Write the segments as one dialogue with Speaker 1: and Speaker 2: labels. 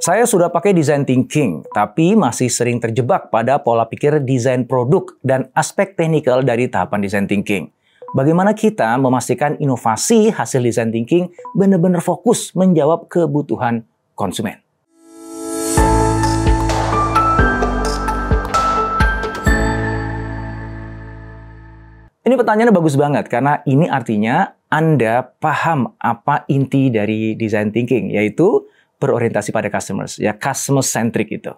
Speaker 1: Saya sudah pakai design thinking, tapi masih sering terjebak pada pola pikir desain produk dan aspek teknikal dari tahapan design thinking. Bagaimana kita memastikan inovasi hasil design thinking benar-benar fokus menjawab kebutuhan konsumen? Ini pertanyaannya bagus banget karena ini artinya Anda paham apa inti dari design thinking yaitu berorientasi pada customers, ya customer centric itu.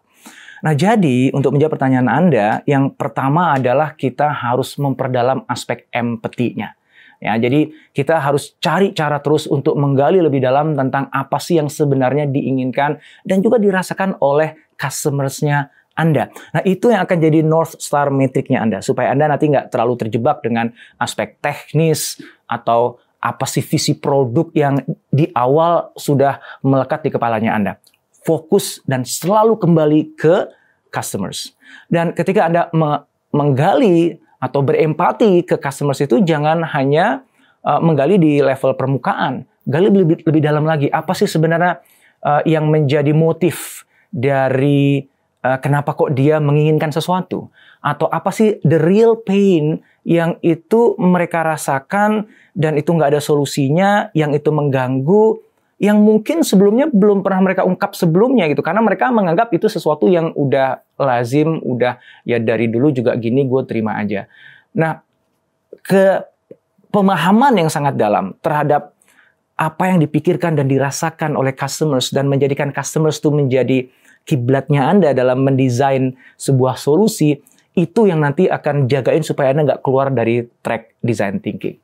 Speaker 1: Nah, jadi untuk menjawab pertanyaan Anda, yang pertama adalah kita harus memperdalam aspek empatinya. Ya, jadi kita harus cari cara terus untuk menggali lebih dalam tentang apa sih yang sebenarnya diinginkan dan juga dirasakan oleh customersnya anda. Nah itu yang akan jadi North Star metriknya Anda supaya Anda nanti nggak terlalu terjebak dengan aspek teknis atau apa sih visi produk yang di awal sudah melekat di kepalanya Anda. Fokus dan selalu kembali ke customers. Dan ketika Anda menggali atau berempati ke customers itu jangan hanya eh, menggali di level permukaan, gali lebih, lebih dalam lagi. Apa sih sebenarnya eh, yang menjadi motif dari eh, kenapa kok dia menginginkan sesuatu? Atau apa sih the real pain yang itu mereka rasakan dan itu nggak ada solusinya, yang itu mengganggu, yang mungkin sebelumnya belum pernah mereka ungkap sebelumnya gitu, karena mereka menganggap itu sesuatu yang udah lazim, udah ya dari dulu juga gini, gue terima aja. Nah, ke pemahaman yang sangat dalam terhadap apa yang dipikirkan dan dirasakan oleh customers dan menjadikan customers itu menjadi kiblatnya Anda dalam mendesain sebuah solusi itu yang nanti akan jagain supaya Anda nggak keluar dari track design thinking.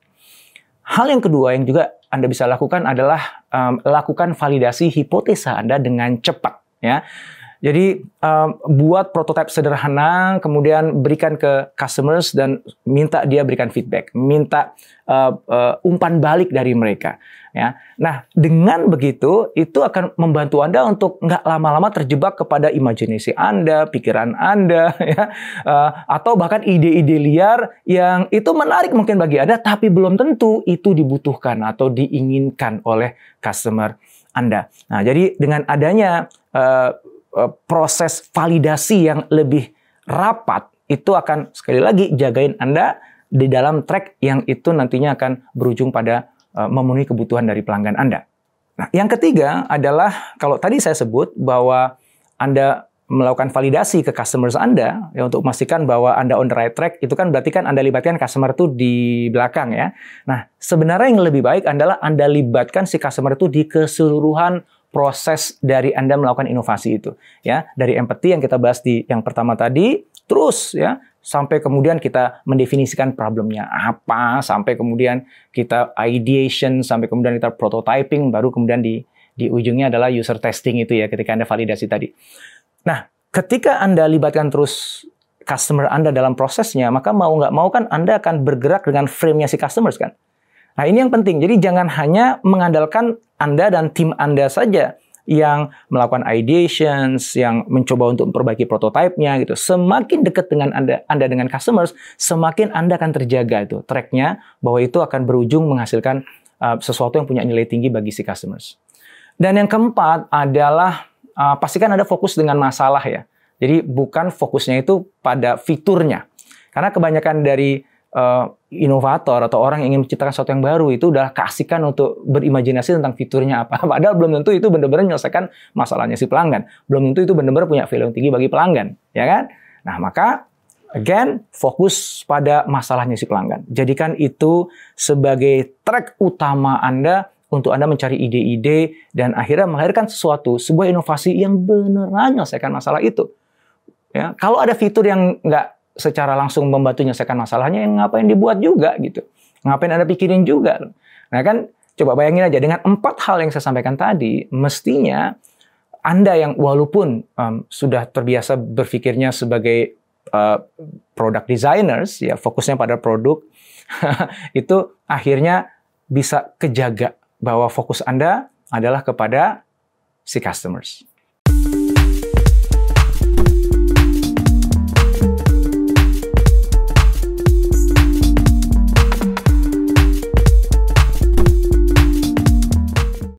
Speaker 1: Hal yang kedua yang juga Anda bisa lakukan adalah um, lakukan validasi hipotesa Anda dengan cepat. Ya, jadi uh, buat prototipe sederhana, kemudian berikan ke customers dan minta dia berikan feedback, minta uh, uh, umpan balik dari mereka. Ya, nah dengan begitu itu akan membantu anda untuk nggak lama-lama terjebak kepada imajinasi anda, pikiran anda, ya, uh, atau bahkan ide-ide liar yang itu menarik mungkin bagi anda, tapi belum tentu itu dibutuhkan atau diinginkan oleh customer anda. Nah, jadi dengan adanya uh, Eh, proses validasi yang lebih rapat itu akan sekali lagi jagain Anda di dalam track yang itu nantinya akan berujung pada eh, memenuhi kebutuhan dari pelanggan Anda. Nah, yang ketiga adalah kalau tadi saya sebut bahwa Anda melakukan validasi ke customers Anda ya untuk memastikan bahwa Anda on the right track itu kan berarti kan Anda libatkan customer itu di belakang ya. Nah, sebenarnya yang lebih baik adalah Anda libatkan si customer itu di keseluruhan proses dari Anda melakukan inovasi itu ya dari empathy yang kita bahas di yang pertama tadi terus ya sampai kemudian kita mendefinisikan problemnya apa sampai kemudian kita ideation sampai kemudian kita prototyping baru kemudian di di ujungnya adalah user testing itu ya ketika Anda validasi tadi. Nah, ketika Anda libatkan terus customer Anda dalam prosesnya, maka mau nggak mau kan Anda akan bergerak dengan frame-nya si customers kan. Nah, ini yang penting. Jadi jangan hanya mengandalkan Anda dan tim Anda saja yang melakukan ideations, yang mencoba untuk memperbaiki prototipenya gitu. Semakin dekat dengan Anda, Anda dengan customers, semakin Anda akan terjaga itu tracknya bahwa itu akan berujung menghasilkan uh, sesuatu yang punya nilai tinggi bagi si customers. Dan yang keempat adalah uh, pastikan Anda fokus dengan masalah ya. Jadi bukan fokusnya itu pada fiturnya. Karena kebanyakan dari uh, inovator atau orang yang ingin menciptakan sesuatu yang baru itu udah keasikan untuk berimajinasi tentang fiturnya apa. Padahal belum tentu itu benar-benar menyelesaikan masalahnya si pelanggan. Belum tentu itu benar-benar punya value yang tinggi bagi pelanggan, ya kan? Nah, maka again fokus pada masalahnya si pelanggan. Jadikan itu sebagai track utama Anda untuk Anda mencari ide-ide dan akhirnya melahirkan sesuatu, sebuah inovasi yang beneran menyelesaikan masalah itu. Ya, kalau ada fitur yang nggak secara langsung membantu menyelesaikan masalahnya, yang ngapain dibuat juga gitu. Ngapain Anda pikirin juga. Nah kan coba bayangin aja dengan empat hal yang saya sampaikan tadi, mestinya Anda yang walaupun um, sudah terbiasa berpikirnya sebagai uh, product designers ya fokusnya pada produk itu akhirnya bisa kejaga bahwa fokus Anda adalah kepada si customers.